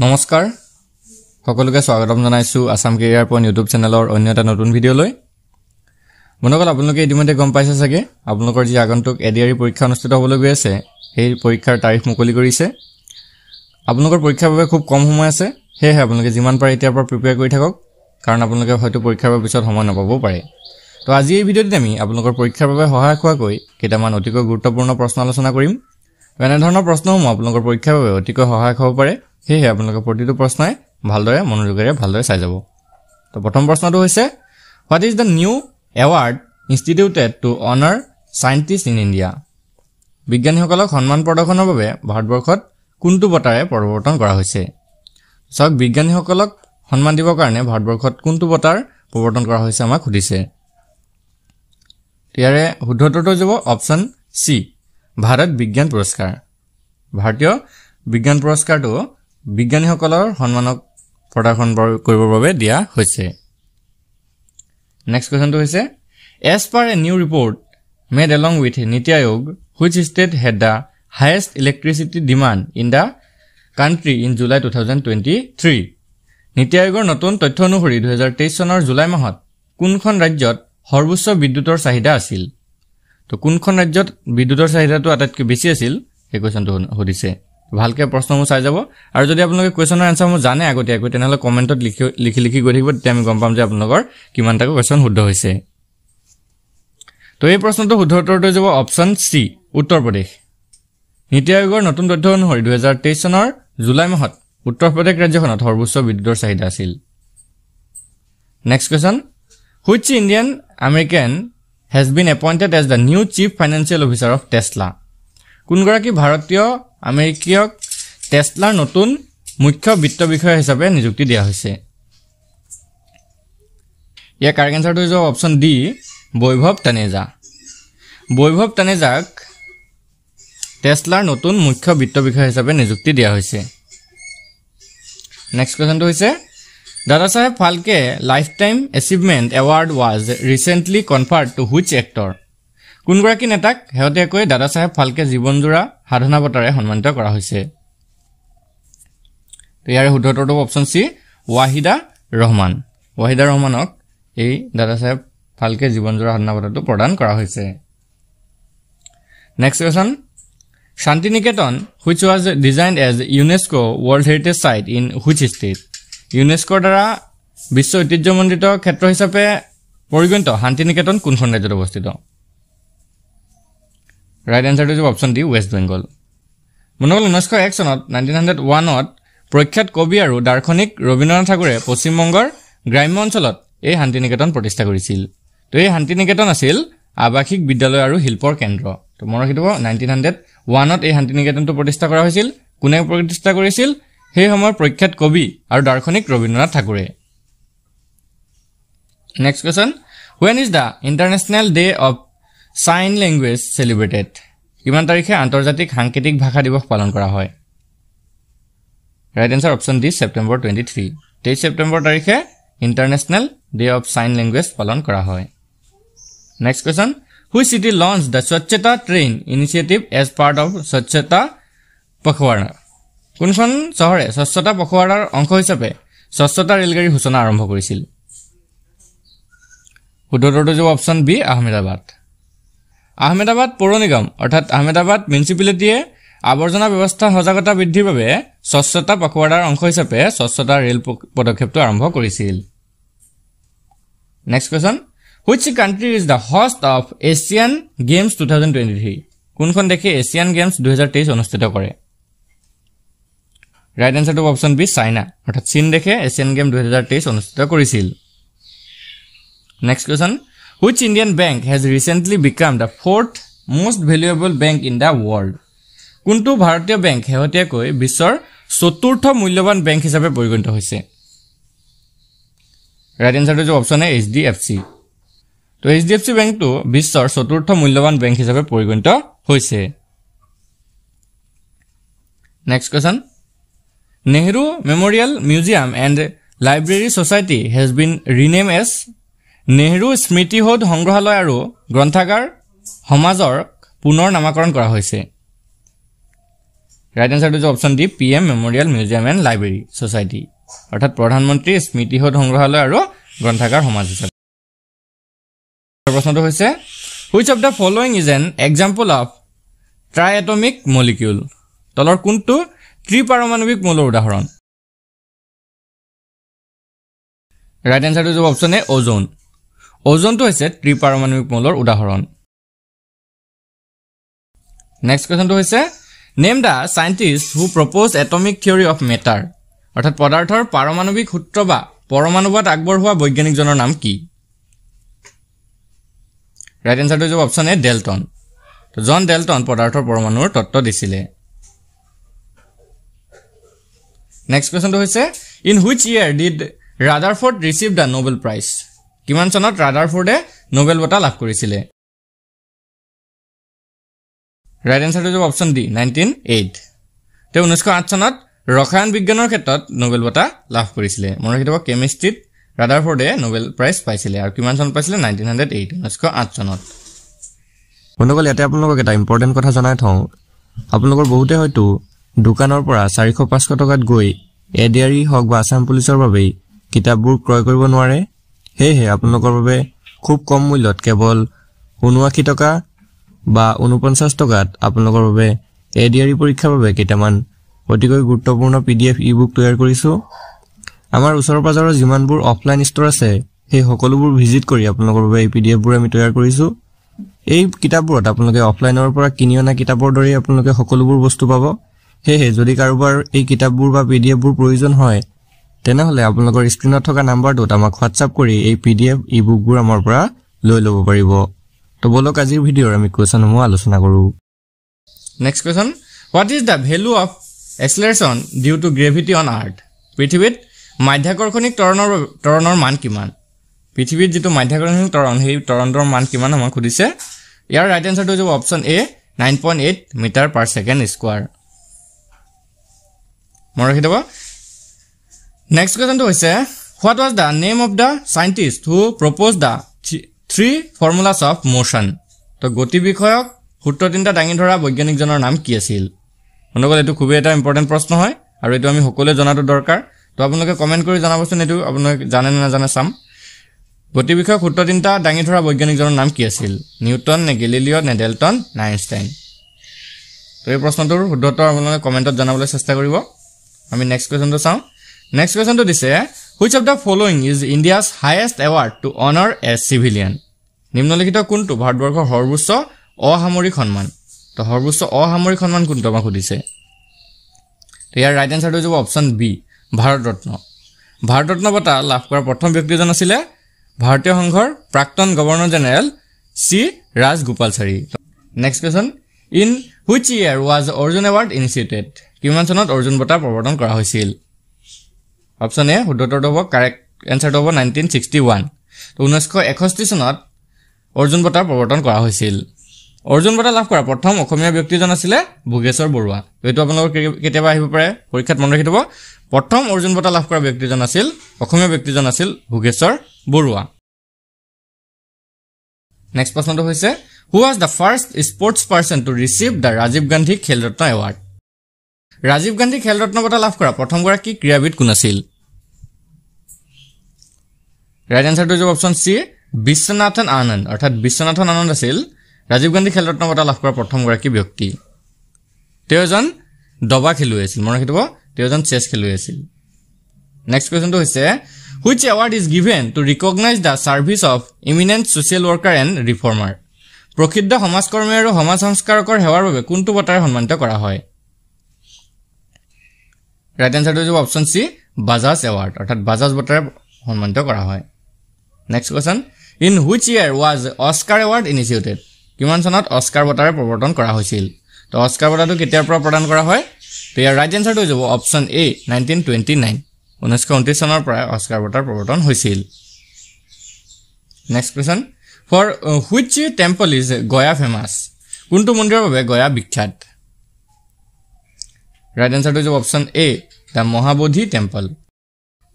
নমস্কাৰ সকলোকে স্বাগতম জনাইছোঁ আছাম কেৰিয়াৰ পইণ্ট ইউটিউব চেনেলৰ অন্য এটা নতুন ভিডিঅ'লৈ মনকল আপোনালোকে ইতিমধ্যে গম পাইছে চাগে আপোনালোকৰ যি আগন্তুক এ ডি এডিয়াৰী পৰীক্ষা অনুষ্ঠিত হ'বলৈ গৈ আছে সেই পৰীক্ষাৰ তাৰিখ মুকলি কৰিছে আপোনালোকৰ পৰীক্ষাৰ বাবে খুব কম সময় আছে সেয়েহে আপোনালোকে যিমান পাৰে এতিয়াৰ পৰা প্ৰিপেয়াৰ কৰি থাকক কাৰণ আপোনালোকে হয়তো পৰীক্ষাৰ বাবে পিছত সময় নাপাবও পাৰে তো আজি এই ভিডিঅ'টিত আমি আপোনালোকৰ পৰীক্ষাৰ বাবে সহায় খোৱাকৈ কেইটামান অতিকৈ গুৰুত্বপূৰ্ণ প্ৰশ্ন আলোচনা কৰিম এনেধৰণৰ প্ৰশ্নসমূহ আপোনালোকৰ পৰীক্ষাৰ বাবে অতিকৈ সহায় খাব পাৰে সেয়েহে আপোনালোকে প্ৰতিটো প্ৰশ্নই ভালদৰে মনোযোগেৰে ভালদৰে চাই যাব তো প্ৰথম প্ৰশ্নটো হৈছে what is the new award instituted to honour scientist in India বিজ্ঞানীসকলক সন্মান প্ৰদৰ্শনৰ বাবে ভাৰতবৰ্ষত কোনটো বঁটাৰে প্ৰৱৰ্তন কৰা হৈছে চাওক বিজ্ঞানীসকলক সন্মান দিবৰ কাৰণে ভাৰতবৰ্ষত কোনটো বঁটাৰ প্ৰৱৰ্তন কৰা হৈছে আমাক সুধিছে ইয়াৰে শুদ্ধটো যাব অপশ্যন চি ভাৰত বিজ্ঞান পুৰস্কাৰ ভাৰতীয় বিজ্ঞান পুৰস্কাৰটো বিজ্ঞানীসকলৰ সন্মানক প্ৰদৰ্শন কৰিবৰ বাবে দিয়া হৈছে নেক্সট কুৱেশ্যনটো হৈছে as per a new report made along with Niti Aayog which state had the highest electricity demand in the country in July two thousand twenty three Niti আয়োগৰ নতুন তথ্য অনুসৰি দুহেজাৰ তেইছ চনৰ জুলাই মাহত কোনখন ৰাজ্যত সৰ্বোচ্চ বিদ্যুতৰ চাহিদা আছিল তো কোনখন ৰাজ্যত বিদ্যুতৰ চাহিদাটো আটাইতকৈ বেছি আছিল সেই কুৱেশ্যনটো সুধিছে ভালকৈ প্ৰশ্নসমূহ চাই যাব আৰু যদি আপোনালোকে কুৱেশ্যনৰ এনচাৰসমূহ জানে আগতীয়াকৈ তেনেহ'লে কমেণ্টত লিখি লিখি লিখি গৈ থাকিব তেতিয়া আমি গম পাম যে আপোনালোকৰ কিমানটাকৈ কুৱেশ্যন শুদ্ধ হৈছে তো এই প্ৰশ্নটো শুদ্ধ উত্তৰটো হৈ যাব অপশ্যন চি উত্তৰ প্ৰদেশ নীতি আয়োগৰ নতুন তথ্য অনুসৰি দুহেজাৰ তেইছ চনৰ জুলাই মাহত উত্তৰ প্ৰদেশ ৰাজ্যখনত সৰ্বোচ্চ বিদ্যুতৰ চাহিদা আছিল next question which Indian American has been appointed as the new chief financial officer of Tesla কোনগৰাকী ভাৰতীয় আমেৰিকীয়ক টেছলাৰ নতুন মুখ্য বিত্ত বিষয়া হিচাপে নিযুক্তি দিয়া হৈছে ইয়াৰ কাৰেক্ট এঞ্চাৰটো হৈছে অপশ্যন ডি বৈভৱ টানেজা বৈভৱ টানেজাক টেছলাৰ নতুন মুখ্য বিত্ত বিষয়া হিচাপে নিযুক্তি দিয়া হৈছে নেক্সট কুৱেশ্যনটো হৈছে Dadasaheb Phalke lifetime achievement award was recently conferred to which actor কোনগৰাকী নেতাক শেহতীয়াকৈ দাদা চাহেব ফাল্কে জীৱনজোৰা সাধনা বঁটাৰে সন্মানিত কৰা হৈছে ইয়াৰে শুদ্ধোত্তৰটো অপশ্যন চি ৱাহিদা ৰহমান ৱাহিদা ৰহমানক এই দাদা চাহেব ফাল্কে জীৱনজোৰা সাধনা বঁটাটো প্ৰদান কৰা হৈছে next question Shantiniketan which was design as UNESCO' world heritage site in which state ইউনেস্ক'ৰ দ্বাৰা বিশ্ব ঐতিহ্যমণ্ডিত ক্ষেত্ৰ হিচাপে পৰিগণিত শান্তি নিকেতন কোনখন ৰাজ্যত অৱস্থিত ৰাইট এনচাৰটো যাব অপশ্যন ডি ৱেষ্ট বেংগল মনে গ'ল ঊনৈছশ এক চনত নাইনটিন হাণ্ড্ৰেড ওৱানত প্ৰখ্যাত কবি আৰু দাৰ্শনিক ৰবীন্দ্ৰনাথ ঠাকুৰে পশ্চিমবংগৰ গ্ৰাম্য অঞ্চলত এই শান্তি নিকেতন প্ৰতিষ্ঠা কৰিছিল তো এই শান্তি নিকেতন আছিল আৱাসিক বিদ্যালয় আৰু শিল্পৰ কেন্দ্ৰ তো মনত ৰাখি দিব নাইনটিন হাণ্ড্ৰেড ওৱানত এই শান্তি নিকেতনটো প্ৰতিষ্ঠা কৰা হৈছিল কোনে প্ৰতিষ্ঠা কৰিছিল সেই সময়ৰ প্ৰখ্যাত কবি আৰু দাৰ্শনিক ৰবীন্দ্ৰনাথ ঠাকুৰে next question when is the international day of sign language celebrated কিমান তাৰিখে আন্তৰ্জাতিক সাংকেতিক ভাষা দিৱস পালন কৰা হয় right answer option D September twenty three তেইছ ছেপ্টেম্বৰ তাৰিখে international day of sign language পালন কৰা হয় next question which city launch the Swachhata train initiative as part of Swachhata Pakhwada কোনখন চহৰে স্বচ্ছতা পখৱাৰাৰ অংশ হিচাপে স্বচ্ছতা ৰেলগাড়ীৰ সূচনা আৰম্ভ কৰিছিল শুদ্ধটো যাব অপশ্যন বি আহমেদাবাদ আহমেদাবাদ পৌৰ নিগম অৰ্থাৎ আহমেদাবাদ মিউনিচিপেলিটিয়ে আৱৰ্জনা ব্যৱস্থা সজাগতা বৃদ্ধিৰ বাবে স্বচ্ছতা পখৱাৰাৰ অংশ হিচাপে স্বচ্ছতা ৰেল পদক্ষেপটো আৰম্ভ কৰিছিল next question which country is the host of Asian Games two thousand twenty three কোনখন দেশে এছিয়ান গেমছ দুহেজাৰ তেইছ অনুষ্ঠিত কৰে ৰাইট এনচাৰটো অপশ্যন বি চাইনা অৰ্থাৎ চীন দেশে এছিয়ান গেম দুহেজাৰ তেইছ অনুষ্ঠিত কৰিছিল next question which indian bank has recently become the fourth most valuable bank in the world কোনটো ভাৰতীয় বেংক শেহতীয়াকৈ বিশ্বৰ চতুৰ্থ মূল্যৱান বেংক হিচাপে পৰিগণিত হৈছে ৰাইট এনচাৰটো যে অপশ্যনে এইচ ডি এফ চি তো এইচ ডি এফ চি বেংকটো বিশ্বৰ চতুৰ্থ মূল্যৱান বেংক হিচাপে পৰিগণিত হৈছে next question Nehru memorial museum and library society has been rename as Nehru স্মৃতিসৌধ সংগ্ৰহালয় আৰু গ্ৰন্থাগাৰ সমাজক পুনৰ নামাকৰণ কৰা হৈছে ৰাইট এনচাৰটো option D P M memorial museum and library society অৰ্থাৎ প্ৰধানমন্ত্ৰী স্মৃতিসৌধ সংগ্ৰহালয় আৰু গ্ৰন্থাগাৰ সমাজ হিচাপে প্ৰশ্নটো হৈছে which of the following is an example of triatomic molecule তলৰ কোনটো ত্ৰিপাৰমাণৱিক মূলৰ উদাহৰণ ৰাইট এনচাৰটো যাব অপশ্যন এ অ'জন ওজনটো হৈছে ত্ৰিপাৰমাণৱিক মৌলৰ উদাহৰণ নেক্সট কুৱেশ্যনটো হৈছে name the scientist who propose atomic theory of matter অৰ্থাৎ পদাৰ্থৰ পাৰমাণৱিক সূত্ৰ বা পৰমাণুবাদ আগবঢ়োৱা বৈজ্ঞানিকজনৰ নাম কি ৰাইট এনচাৰটো যাব option A Dalton John Dalton পদাৰ্থৰ পৰমাণুৰ তত্ত্ব দিছিলে নেক্সট কুৱেশ্যনটো হৈছে in which year did Rutherford receive the Nobel prize কিমান চনত ফোৰ্ডে নোবেল বঁটা লাভ কৰিছিলে ৰাইট এনচাৰটো যাব অপশ্যন ডি নাইনটিন এইট তেওঁ ঊনৈছশ আঠ চনত ৰসায়ন বিজ্ঞানৰ ক্ষেত্ৰত নোবেল বঁটা লাভ কৰিছিলে মনত ৰাখি থাকিব কেমিষ্ট্ৰিত ৰাডাৰফৰ্ডে নোবেল প্ৰাইজ পাইছিলে আৰু কিমান চন পাইছিলে নাইনটিন হাণ্ড্ৰেড এইট ঊনৈছশ আঠ চনত বন্ধুসকল ইয়াতে আপোনালোকক এটা ইম্পৰ্টেণ্ট কথা জনাই থওঁ আপোনালোকৰ বহুতে হয়তো দোকানৰ পৰা চাৰিশ পাঁচশ টকাত গৈ এ এডিয়াৰী হওক বা আছাম পুলিচৰ বাবেই কিতাপবোৰ ক্ৰয় কৰিব নোৱাৰে সেয়েহে আপোনালোকৰ বাবে খুব কম মূল্যত কেৱল ঊনোৱাশী টকা বা ঊনপঞ্চাছ টকাত আপোনালোকৰ বাবে এ ডি আৰ ই পৰীক্ষাৰ বাবে কেইটামান অতিকৈ গুৰুত্বপূৰ্ণ P D F e book তৈয়াৰ কৰিছোঁ আমাৰ ওচৰ পাজৰৰ যিমানবোৰ অফলাইন ষ্ট'ৰ আছে সেই সকলোবোৰ ভিজিট কৰি আপোনালোকৰ বাবে এই পি ডি এফবোৰ আমি তৈয়াৰ কৰিছোঁ এই কিতাপবোৰত আপোনালোকে অফলাইনৰ পৰা কিনি অনা কিতাপৰ দৰেই আপোনালোকে সকলোবোৰ বস্তু পাব সেয়েহে যদি কাৰোবাৰ এই কিতাপবোৰ বা পি ডি এফবোৰ প্ৰয়োজন হয় তেনেহ'লে আপোনালোকৰ স্ক্ৰীণত থকা নাম্বাৰটোত আমাক হোৱাটছআপ কৰি এই পি ডি এফ ই বুকবোৰ আমাৰ পৰা লৈ ল'ব পাৰিব তো বলক আজিৰ ভিডিঅ'ৰ আমি কুৱেশ্যনসমূহ আলোচনা কৰোঁ next question what is the value of acceleration due to gravity on earth পৃথিৱীত মাধ্যাকৰ্ষণিক তৰণৰ তৰণৰ মান কিমান পৃথিৱীত যিটো মাধ্যাকৰ্ষণিক তৰণ সেই তৰণৰ মান কিমান আমাক সুধিছে ইয়াৰ ৰাইট হৈ যাব option A nine point eight metre per second square মই ৰাখি দিব নেক্সট কুৱেশ্যনটো হৈছে what was the name of the scientist who propose the three formulas of motion তো গতি বিষয়ক সূত্ৰ তিনিটা দাঙি ধৰা বৈজ্ঞানিকজনৰ নাম কি আছিল অনুকল এইটো খুবেই এটা ইম্পৰ্টেণ্ট প্ৰশ্ন হয় আৰু এইটো আমি সকলোৱে জনাটো দৰকাৰ তো আপোনালোকে কমেণ্ট কৰি জনাবচোন এইটো আপোনালোকে জানে নে নাজানে চাম গতি বিষয়ক সূত্ৰ তিনিটা দাঙি ধৰা বৈজ্ঞানিকজনৰ নাম কি আছিল নিউটন নে গেলিলিয় নে ডেল্টন নে আইনষ্টাইন তো এই প্ৰশ্নটোৰ শুদ্ধত্ব আপোনালোকে কমেণ্টত জনাবলৈ চেষ্টা কৰিব আমি নেক্সট কুৱেশ্যনটো চাওঁ নেক্সট কুৱেশ্যনটো দিছে which of the following is India's highest award to honour a civilian নিম্নলিখিত কোনটো ভাৰতবৰ্ষৰ সৰ্বোচ্চ অসামৰিক সন্মান তো সৰ্বোচ্চ অসামৰিক সন্মান কোনটো আমাক সুধিছে ইয়াৰ ৰাইট এনচাৰটো হৈ যাব অপশ্যন বি ভাৰতৰত্ন ভাৰতৰত্ন বঁটা লাভ কৰা প্ৰথম ব্যক্তিজন আছিলে ভাৰতীয় সংঘৰ প্ৰাক্তন governor general C Rajagopalachari next question in which year was Arjuna award initiated কিমান চনত অৰ্জুন বঁটা প্ৰৱৰ্তন কৰা হৈছিল অপশ্যন এ শুদ্ধটোত হ'ব কাৰেক্ট এনচাৰটো হ'ব নাইনটিন ছিক্সটি ওৱান তো ঊনৈছশ এষষ্ঠি চনত অৰ্জুন বঁটা প্ৰৱৰ্তন কৰা হৈছিল অৰ্জুন বঁটা লাভ কৰা প্ৰথম অসমীয়া ব্যক্তিজন আছিলে ভোগেশ্বৰ বৰুৱা এইটো আপোনালোকৰ কেতিয়াবা আহিব পাৰে পৰীক্ষাত মনত ৰাখি থ'ব প্ৰথম অৰ্জুন বঁটা লাভ কৰা ব্যক্তিজন আছিল অসমীয়া ব্যক্তিজন আছিল ভোগেশ্বৰ বৰুৱা নেক্সট প্ৰশ্নটো হৈছে who was the first sports person to receive the Rajiv Gandhi Khel Ratna award Rajiv Gandhi Khel Ratna বঁটা লাভ কৰা প্ৰথমগৰাকী ক্ৰীড়াবিদ কোন আছিল ৰাইট এনচাৰটো হৈ যাব অপশ্যন চি বিশ্বনাথন আনন্দ অৰ্থাৎ বিশ্বনাথন আনন্দ আছিল ৰাজীৱ গান্ধী খেলৰত্ন বঁটা লাভ কৰা প্ৰথমগৰাকী ব্যক্তি তেওঁ এজন দবা খেলুৱৈ আছিল মনত ৰাখি তেওঁ এজন চেছ খেলুৱৈ আছিল নেক্সট কুৱেশ্যনটো হৈছে which award is given to recognise the service of eminent social worker and reformer প্ৰসিদ্ধ সমাজকৰ্মী আৰু সমাজ সংস্কাৰকৰ সেৱাৰ বাবে কোনটো বঁটাৰে সন্মানিত কৰা হয় ৰাইট এনচাৰটো হৈ যাব অপশ্যন চি বাজাজ এৱাৰ্ড অৰ্থাৎ বাজাজ বঁটাৰে সন্মানিত কৰা হয় next question in which year was Oscar award initiated কিমান চনত অস্কাৰ বঁটাৰে প্ৰৱৰ্তন কৰা হৈছিল তো অস্কাৰ বঁটাটো কেতিয়াৰ পৰা প্ৰদান কৰা হয় তো ইয়াৰ ৰাইট এনচাৰটো হৈ যাব option A nineteen twenty nine ঊনৈছশ ঊনত্ৰিছ চনৰ পৰা অস্কাৰ বঁটাৰ প্ৰৱৰ্তন হৈছিল next question for which temple is Gaya famous কোনটো মন্দিৰৰ বাবে গয়া বিখ্যাত ৰাইট এনচাৰটো হৈ যাব option A the Mahabodhi temple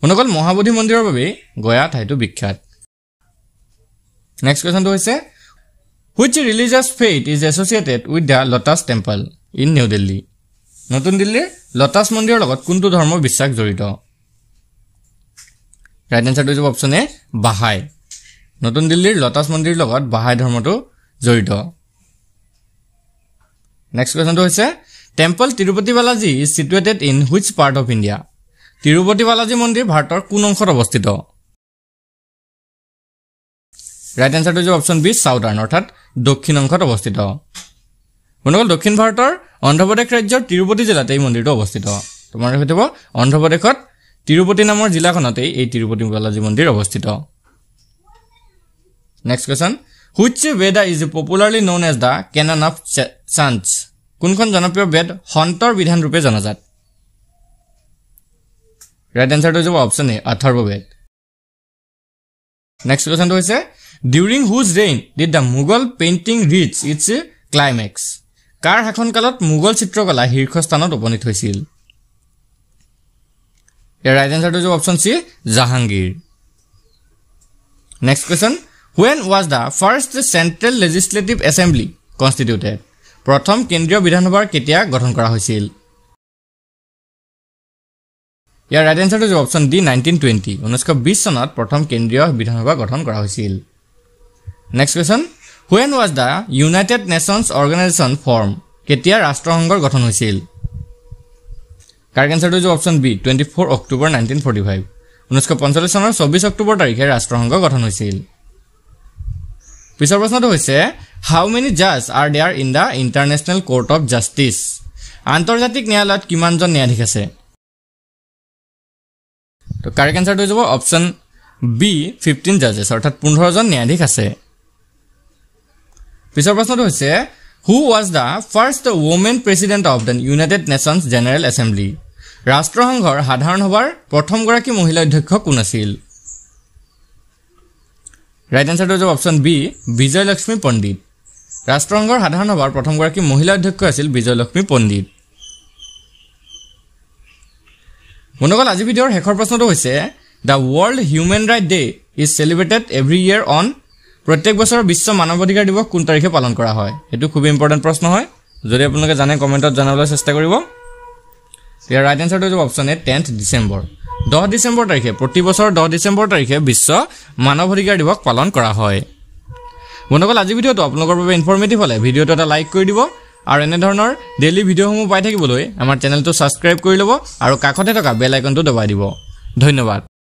শুনকল মহাবোধি মন্দিৰৰ বাবেই গয়া ঠাইটো বিখ্যাত নেক্সট কুৱেশ্যনটো হৈছে which religious faith is associated with the lotus temple in New Delhi নতুন দিল্লীৰ লটাছ মন্দিৰৰ লগত কোনটো ধৰ্ম বিশ্বাস জড়িত ৰাইট এনচাৰটো হৈছে অপশ্যন এ বাহাই নতুন দিল্লীৰ লটাছ মন্দিৰৰ লগত বাহাই ধৰ্মটো জড়িত নেক্সট কুৱেশ্যনটো হৈছে temple Tirupati Balaji is situated in which part of India Tirupati Balaji মন্দিৰ ভাৰতৰ কোন অংশত অৱস্থিত ৰাইট এনচাৰটো হৈছে অপচন বি চাউদাৰ্ণ অৰ্থাৎ দক্ষিণ অংশত অৱস্থিত বন্ধুসকল দক্ষিণ ভাৰতৰ অন্ধ্ৰপ্ৰদেশ ৰাজ্যৰ তিৰুপতি জিলাতে এই মন্দিৰটো অৱস্থিত তোমাৰ দেখি থব অন্ধ্ৰপ্ৰদেশত তিৰুপতি নামৰ জিলাখনতেই এই তিৰুপতি বালাজী মন্দিৰ অৱস্থিত next question which Veda is popularly known as the canon of chants কোনখন জনপ্ৰিয় বেদ সন্তৰ বিধান ৰূপে জনাজাত ৰাইট এনচাৰটো যাব অপচন এ আথৰ্ব বেদ নেক্সট কুৱেশ্যনটো হৈছে during whose reign did the Mughal painting reach its a climax কাৰ শাসনকালত মোগল চিত্ৰকলা শীৰ্ষস্থানত উপনীত হৈছিল ইয়াৰ ৰাইট এনচাৰটো হৈছে option C Jahangir next question when was the first central legislative assembly constituted প্ৰথম কেন্দ্ৰীয় বিধানসভাৰ কেতিয়া গঠন কৰা হৈছিল ইয়াৰ ৰাইট এনচাৰটো হৈছে অপশ্যন ডি নাইনটিন টুৱেণ্টি ঊনৈছশ বিছ চনত প্ৰথম কেন্দ্ৰীয় বিধানসভা গঠন কৰা হৈছিল next question when was the United Nations organisation form কেতিয়া ৰাষ্ট্ৰসংঘৰ গঠন হৈছিল কাৰ কেঞ্চাৰটো হৈছে option B twenty four October nineteen forty five ঊনৈছশ পঞ্চল্লিছ চনৰ চৌবিছ অক্টোবৰ তাৰিখে ৰাষ্ট্ৰসংঘ গঠন হৈছিল পিছৰ প্ৰশ্নটো হৈছে হাউ মেনি জাজ are they are in the international court of justice আন্তৰ্জাতিক ন্যায়ালয়ত কিমানজন ন্যায়াধীশ আছে ত' কাৰেক্ট হৈ যাব অপশ্যন বি ফিফটিন জাজেছ অৰ্থাৎ পোন্ধৰজন ন্যায়াধীশ আছে পিছৰ প্ৰশ্নটো হৈছে who was the first women president of the United Nations general assembly ৰাষ্ট্ৰসংঘৰ সাধাৰণ সভাৰ প্ৰথমগৰাকী মহিলা অধ্যক্ষ কোন আছিল ৰাইট এনচাৰটো হৈছে অপশ্যন বি বিজয়লক্ষ্মী পণ্ডিত ৰাষ্ট্ৰসংঘৰ সাধাৰণ সভাৰ প্ৰথমগৰাকী মহিলা অধ্যক্ষ আছিল বিজয়লক্ষ্মী পণ্ডিত বন্ধুসকল আজি ভিডিঅ'ৰ শেষৰ প্ৰশ্নটো হৈছে the world human right day is celebrated every year on প্ৰত্যেক বছৰৰ বিশ্ব মানৱ অধিকাৰ দিৱস কোন তাৰিখে পালন কৰা হয় সেইটো খুবেই ইম্পৰ্টেণ্ট প্ৰশ্ন হয় যদি আপোনালোকে জানে কমেণ্টত জনাবলৈ চেষ্টা কৰিব ইয়াৰ ৰাইট এনচাৰটো অপশ্যন এ টেন্থ ডিচেম্বৰ দহ ডিচেম্বৰ তাৰিখে প্ৰতি বছৰ দহ ডিচেম্বৰ তাৰিখে বিশ্ব মানৱ অধিকাৰ দিৱস পালন কৰা হয় বন্ধুসকল আজি ভিডিঅ'টো আপোনালোকৰ বাবে ইনফৰ্মেটিভ হ'লে ভিডিঅ'টো এটা লাইক কৰি দিব আৰু এনেধৰণৰ ডেইলি ভিডিঅ'সমূহ পাই থাকিবলৈ আমাৰ চেনেলটো ছাবস্ক্ৰাইব কৰি ল'ব আৰু কাষতে থকা বেল আইকনটো দবাই দিব ধন্যবাদ